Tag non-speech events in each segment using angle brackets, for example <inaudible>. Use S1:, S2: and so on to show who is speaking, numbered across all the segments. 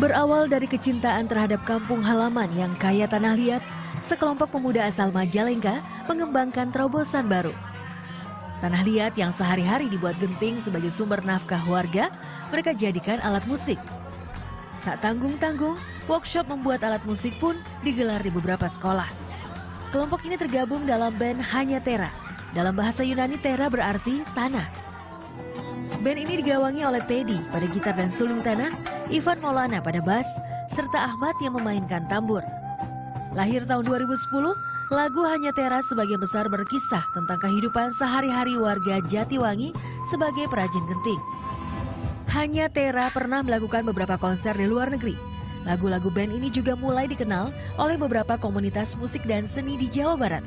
S1: Berawal dari kecintaan terhadap kampung halaman yang kaya tanah liat, sekelompok pemuda asal Majalengka mengembangkan terobosan baru. Tanah liat yang sehari-hari dibuat genting sebagai sumber nafkah warga, mereka jadikan alat musik. Tak tanggung-tanggung, workshop membuat alat musik pun digelar di beberapa sekolah. Kelompok ini tergabung dalam band Hanya Tera. Dalam bahasa Yunani, Tera berarti tanah. Band ini digawangi oleh Teddy pada gitar dan suling tanah, Ivan Maulana pada bass, serta Ahmad yang memainkan tambur. Lahir tahun 2010, lagu Hanya Teras sebagian besar berkisah tentang kehidupan sehari-hari warga Jatiwangi sebagai perajin genting. Hanya Tera pernah melakukan beberapa konser di luar negeri. Lagu-lagu band ini juga mulai dikenal oleh beberapa komunitas musik dan seni di Jawa Barat.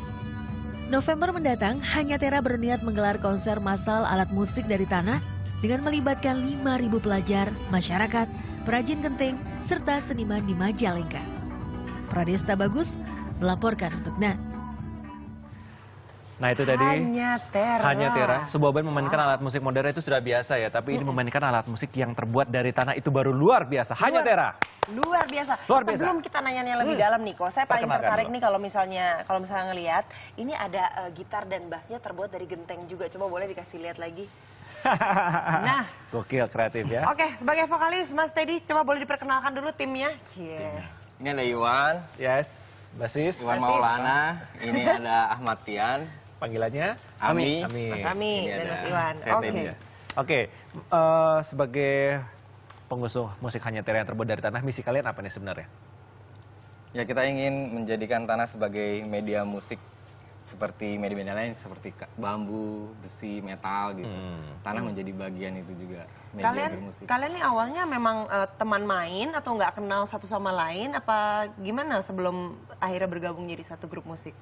S1: November mendatang, Hanya Tera berniat menggelar konser massal alat musik dari tanah dengan melibatkan 5.000 pelajar, masyarakat, perajin genting, serta seniman di Majalengka. Pradesta Bagus melaporkan untuk NAT.
S2: Nah itu tadi hanya Tera. Hanya Tera. Sebuah band memainkan wow. alat musik modern itu sudah biasa ya, tapi ini memainkan alat musik yang terbuat dari tanah itu baru luar biasa. Hanya luar, Tera.
S3: Luar biasa. Luar biasa. Sebelum kita nanya yang lebih hmm. dalam nih, kok saya paling Perkenalkan tertarik dulu. nih kalau misalnya kalau misalnya ngelihat ini ada uh, gitar dan bassnya terbuat dari genteng juga. Coba boleh dikasih lihat lagi.
S2: <laughs> nah, gokil kreatif ya.
S3: Oke, sebagai vokalis Mas Teddy, coba boleh diperkenalkan dulu timnya. Cie.
S4: Ini ada Iwan. Yes. Basis. Iwan Maulana. Ini ada Ahmad Tian panggilannya Ami, Ami. Mas Ami dan Mas Iwan. Oke. Ya. Oke,
S2: okay. uh, eh, sebagai pengusuh musik hanya Tere yang terbuat dari tanah, misi kalian apa nih sebenarnya?
S4: Ya kita ingin menjadikan tanah sebagai media musik seperti media-media lain seperti bambu, besi, metal gitu. Hmm. Tanah hmm. menjadi bagian itu juga. Media kalian bermusik.
S3: kalian nih awalnya memang uh, teman main atau nggak kenal satu sama lain apa gimana sebelum akhirnya bergabung jadi satu grup musik?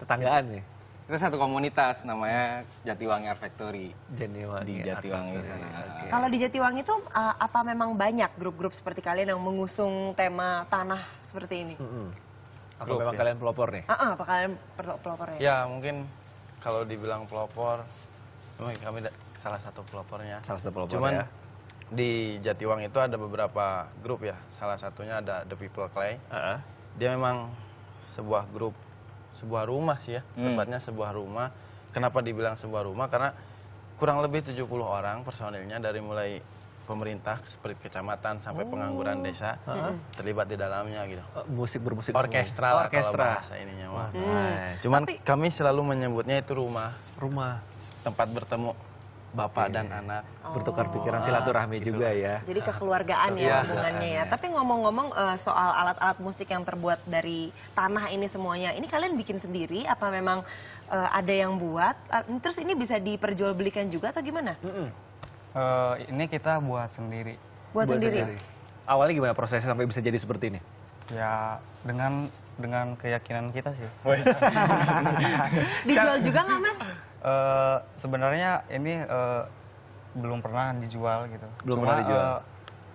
S4: Tetanggaan sih kita satu komunitas namanya Jatiwangi Art Factory. Jatiwangi di Jatiwangi sana. Okay. Kalau di
S3: Jatiwangi itu eh, apa memang banyak grup-grup seperti kalian yang mengusung tema tanah seperti ini? Mm
S4: -hmm.
S5: Apa Group, memang ya? kalian pelopor nih? Uh
S3: -uh, apa kalian pelopor ya? Ya
S5: mungkin kalau dibilang pelopor, memang kami salah satu pelopornya. Salah satu pelopor Cuman ya? di Jatiwangi itu ada beberapa grup ya. Salah satunya ada The People Clay. Uh -uh. Dia memang sebuah grup sebuah rumah sih ya, hmm. tempatnya sebuah rumah. Kenapa dibilang sebuah rumah? Karena kurang lebih 70 orang personilnya dari mulai pemerintah seperti kecamatan sampai oh. pengangguran desa uh terlibat di dalamnya gitu. Oh,
S2: musik bermusik orkestra lah
S5: orkestra. bahasa ininya mah. Hmm. Cuman Tapi, kami selalu menyebutnya itu rumah. Rumah. Tempat bertemu bapak dan anak oh. bertukar pikiran oh. silaturahmi gitu juga ya. Jadi
S3: kekeluargaan ya iya. hubungannya ya. Tapi ngomong-ngomong uh, soal alat-alat musik yang terbuat dari tanah ini semuanya, ini kalian bikin sendiri apa memang uh, ada yang buat? Uh, terus ini bisa diperjualbelikan juga atau gimana? Mm -mm.
S2: Uh, ini kita buat sendiri. Buat, buat sendiri. sendiri. Awalnya gimana prosesnya sampai bisa jadi seperti ini? Ya dengan dengan keyakinan kita sih. <laughs> <laughs> Dijual juga nggak mas? Uh,
S4: sebenarnya ini uh, belum pernah dijual gitu. Belum Cuma, pernah dijual. Uh,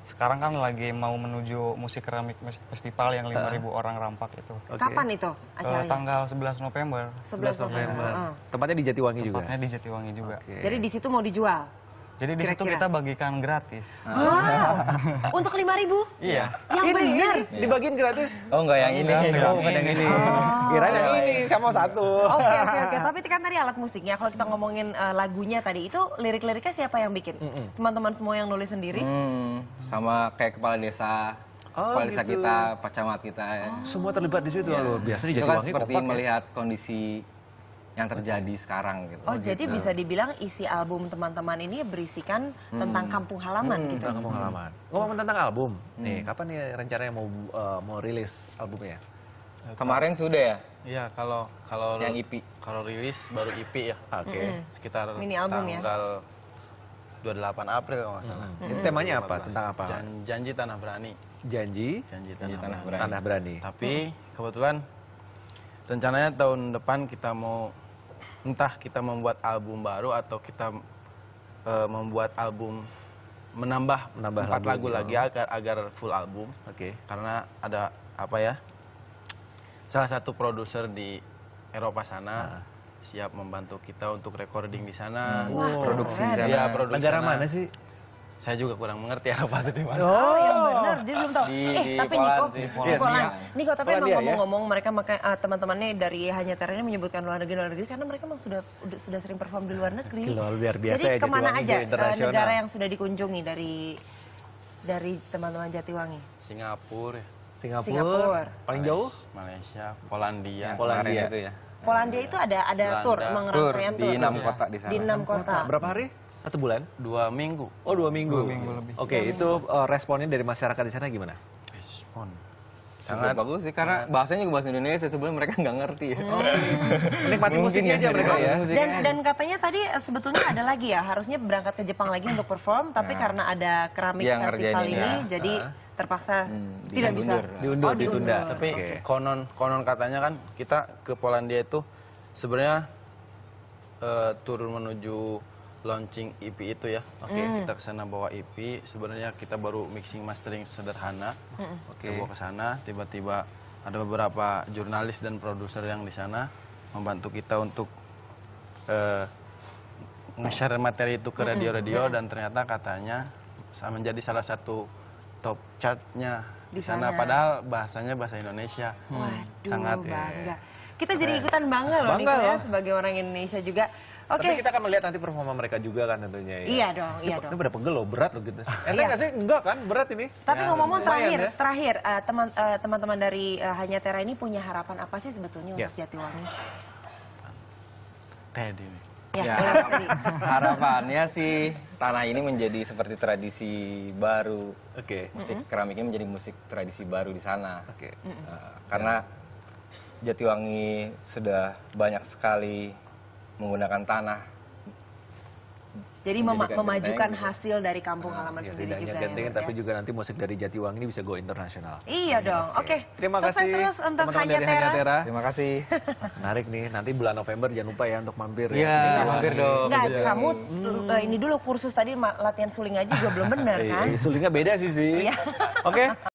S4: sekarang kan lagi mau menuju musik keramik festival yang 5000 uh. orang rampak itu. Okay. Kapan itu acaranya? Uh, tanggal 11 November. 11 November. Uh. Tempatnya di Jatiwangi Tempatnya juga. Tempatnya di Jatiwangi juga. Okay. Jadi
S3: di situ mau dijual.
S4: Jadi di situ kita bagikan gratis. Wow. Ah.
S3: Oh, <laughs> untuk lima ribu? Iya. Yang ini, benar.
S4: Ini, dibagiin gratis? Oh enggak yang ini. Enggak, oh, yang ini.
S2: Kira yang ini sama satu. Oke oke oke. <laughs> Tapi
S3: kan tadi alat musiknya kalau kita ngomongin uh, lagunya tadi itu lirik-liriknya siapa yang bikin? Teman-teman semua yang nulis sendiri? Hmm,
S4: sama kayak kepala desa. Oh, kepala desa gitu. kita, pacamat kita. Ya. Oh. Semua
S2: terlibat di situ ya. loh. Biasanya jadi kan seperti ya.
S4: melihat ya. kondisi yang terjadi sekarang gitu. Oh, jadi gitu. bisa
S3: dibilang isi album teman-teman ini berisikan hmm. tentang kampung halaman hmm, gitu. Tentang kampung halaman.
S2: Hmm. Ngomong tentang album, hmm. nih kapan nih rencananya mau uh, mau rilis albumnya? Eh, Kemarin sudah ya?
S5: Iya, kalau kalau yang EP. Kalau rilis baru EP ya. Oke. Okay. -hmm. Sekitar Mini album ya? tanggal 28 April kalau nggak salah. Mm -hmm. temanya apa? Tentang apa? Jan janji Tanah Berani. Janji? Janji Tanah, janji tanah berani. berani. Tanah Berani. Tapi kebetulan rencananya tahun depan kita mau entah kita membuat album baru atau kita uh, membuat album menambah, menambah empat lagu, lagu gitu. lagi agar agar full album. Oke. Okay. Karena ada apa ya? Salah satu produser di Eropa sana nah. siap membantu kita untuk recording di sana, hmm. wow. produksi sana. Ya, produksi Negara sana. mana sih? Saya juga kurang mengerti apa itu di mana. Oh, iya, oh yang benar, dia belum tahu. Di, eh, di tapi Poland, Niko, iya,
S3: Niko, tapi emang iya, ngomong-ngomong ya? mereka maka uh, teman-temannya dari hanya ternyata menyebutkan luar negeri luar negeri karena mereka memang sudah sudah sering perform di luar negeri. Luar biasa Jadi ya, kemana aja uh, negara yang sudah dikunjungi dari dari teman-teman Jatiwangi?
S2: Singapura. Singapura. Singapura. Paling jauh? Malaysia, Polandia. Polandia itu ya.
S3: Polandia itu ada ada Belanda. tour emang tour, di enam kota di sana. Di enam kota. kota.
S2: Berapa hari? Satu bulan? Dua minggu. Oh dua minggu. minggu Oke okay, itu uh, responnya dari masyarakat di sana gimana? Respon sangat bagus sih karena bahasanya juga bahasa Indonesia
S4: sebenarnya mereka nggak ngerti ya. Oh. <laughs> Nikmati musiknya ya, aja mereka ya. Dan
S3: dan katanya tadi eh, sebetulnya ada lagi ya harusnya berangkat ke Jepang lagi untuk perform tapi nah. karena ada keramik yang festival ini ya. jadi nah. terpaksa hmm, tidak bisa
S5: diundur, oh, ditunda. Tapi okay. konon konon katanya kan kita ke Polandia itu sebenarnya uh, turun menuju launching EP itu ya. Oke, okay. mm. kita ke sana bawa EP. Sebenarnya kita baru mixing mastering sederhana. Mm. Oke. Okay. bawa ke sana, tiba-tiba ada beberapa jurnalis dan produser yang di sana membantu kita untuk uh, nge-share materi itu ke hmm. radio-radio mm. dan ternyata katanya menjadi salah satu top chartnya di sana. padahal bahasanya bahasa Indonesia. Hmm. Waduh, sangat
S3: ya. bangga. Ya. Kita jadi ikutan bangga loh bangga nih ya, loh. sebagai orang Indonesia juga. Okay. kita
S2: akan melihat nanti performa mereka juga kan tentunya. Ya. Iya dong, iya dong. Ini pada pegel loh, berat loh gitu. Iya. Enak iya. sih? Enggak kan, berat ini. Tapi ya, ngomong-ngomong terakhir, ya.
S3: terakhir eh, teman teman, uh, teman dari uh, Hanya Tera ini punya harapan apa sih sebetulnya yes. untuk Jatiwangi?
S5: Pede
S1: Ya, ya.
S4: <laughs> harapannya sih tanah ini menjadi seperti tradisi baru. Oke. Okay. Musik keramiknya menjadi musik tradisi baru di sana. Oke. Okay. Uh, eh, karena Jatiwangi sudah banyak sekali menggunakan tanah.
S3: Jadi mem memajukan genteng, hasil dari kampung nah, halaman ya, sendiri juga. genteng ya, tapi ya.
S2: juga nanti musik dari Jatiwangi ini bisa go internasional. Iya
S3: nah, dong. Oke. Okay. Terima Sukses kasih. terus untuk teman -teman Hanya, Tera. Hanya
S2: Terima kasih. <laughs> Menarik nih. Nanti bulan November jangan lupa ya untuk mampir ya. Iya, mampir dong. Enggak, iya. kamu
S3: hmm. uh, ini dulu kursus tadi latihan suling aja juga belum benar
S2: <laughs> iya, kan? Sulingnya beda sih
S5: sih. Oke. Okay.